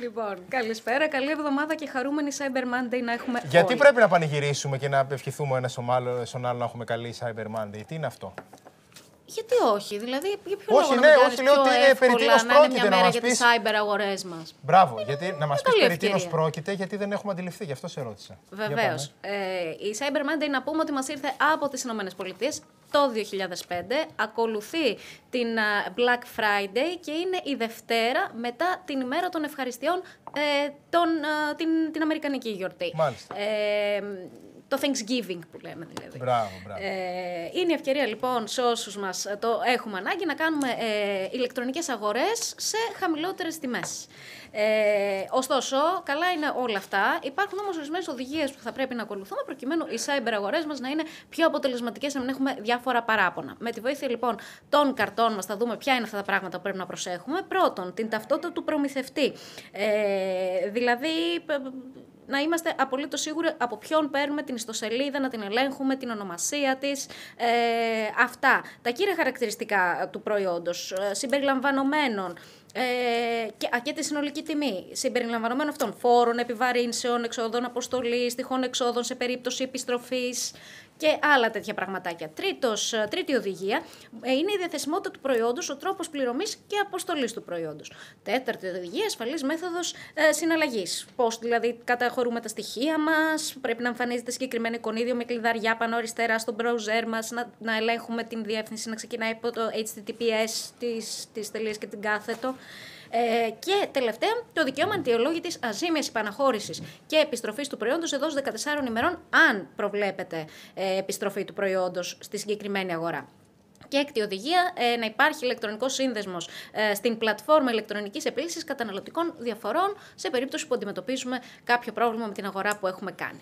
Λοιπόν, καλησπέρα, καλή εβδομάδα και χαρούμενη Cyber Monday να έχουμε. Γιατί πρέπει να πανηγυρίσουμε και να ευχηθούμε ένα στον άλλο, να έχουμε καλή Cyber Monday, τι είναι αυτό. Γιατί όχι, δηλαδή για ποιο όχι, λόγο να ναι, όχι, λέω ότι είναι περί τίνο πρόκειται να, να μέρα για τις cyber αγορές μας. Μπράβο, γιατί να μας πεις περί πρόκειται, γιατί δεν έχουμε αντιληφθεί, γι' αυτό σε ρώτησα. Βεβαίως. Ε, η Cyber Monday να πούμε ότι μας ήρθε από τις ΗΠΑ το 2005, ακολουθεί την Black Friday και είναι η Δευτέρα μετά την ημέρα των ευχαριστειών ε, τον, την, την Αμερικανική γιορτή. Ε, το Thanksgiving που λέμε δηλαδή. Μπράβο, μπράβο. Ε, είναι η ευκαιρία λοιπόν σε όσους μας ε, το έχουμε ανάγκη να κάνουμε ε, ηλεκτρονικές αγορές σε χαμηλότερες τιμές. Ε, ωστόσο, καλά είναι όλα αυτά. Υπάρχουν όμως ορισμένες οδηγίες που θα πρέπει να ακολουθούμε προκειμένου οι cyber αγορές μας να είναι πιο αποτελεσματικές, να μην έχουμε διάφορα παράπονα. Με τη βοήθεια λοιπόν των καρτών μας θα δούμε ποια είναι αυτά τα πράγματα που πρέπει να προσέχουμε. Πρώτον, την ταυτότητα του προμηθευτή. Ε, δηλαδή, να είμαστε απολύτως σίγουροι από ποιον παίρνουμε την ιστοσελίδα, να την ελέγχουμε, την ονομασία της. Ε, αυτά. Τα κύρια χαρακτηριστικά του προϊόντος ε, συμπεριλαμβανομένων ε, και, και τη συνολική τιμή. Συμπεριλαμβανομένων αυτών φόρων, επιβαρύνσεων, εξόδων αποστολής, τυχόν εξόδων σε περίπτωση επιστροφής και άλλα τέτοια πραγματάκια. Τρίτος, ε, τρίτη οδηγία ε, είναι η διαθεσιμότητα του προϊόντος, ο τρόπος πληρωμής και αποστολής του προϊόντος. Τέταρτη οδηγία, ασφαλής μέθοδος ε, συναλλαγής. Πώς δηλαδή καταχωρούμε τα στοιχεία μας, πρέπει να εμφανίζεται συγκεκριμένο εικονίδιο με κλειδαριά πάνω αριστερά στο browser μας, να, ελέγχουμε την διεύθυνση, να ξεκινάει από το HTTPS, τις, τις και την κάθετο. Ε, και τελευταία, το δικαίωμα αντιολόγητη αζήμιας υπαναχώρησης και επιστροφής του προϊόντος εδώ 14 ημερών, αν προβλέπεται ε, επιστροφή του προϊόντος στη συγκεκριμένη αγορά. Και έκτη οδηγία ε, να υπάρχει ηλεκτρονικός σύνδεσμος ε, στην πλατφόρμα ηλεκτρονικής επίλυσης καταναλωτικών διαφορών σε περίπτωση που αντιμετωπίζουμε κάποιο πρόβλημα με την αγορά που έχουμε κάνει.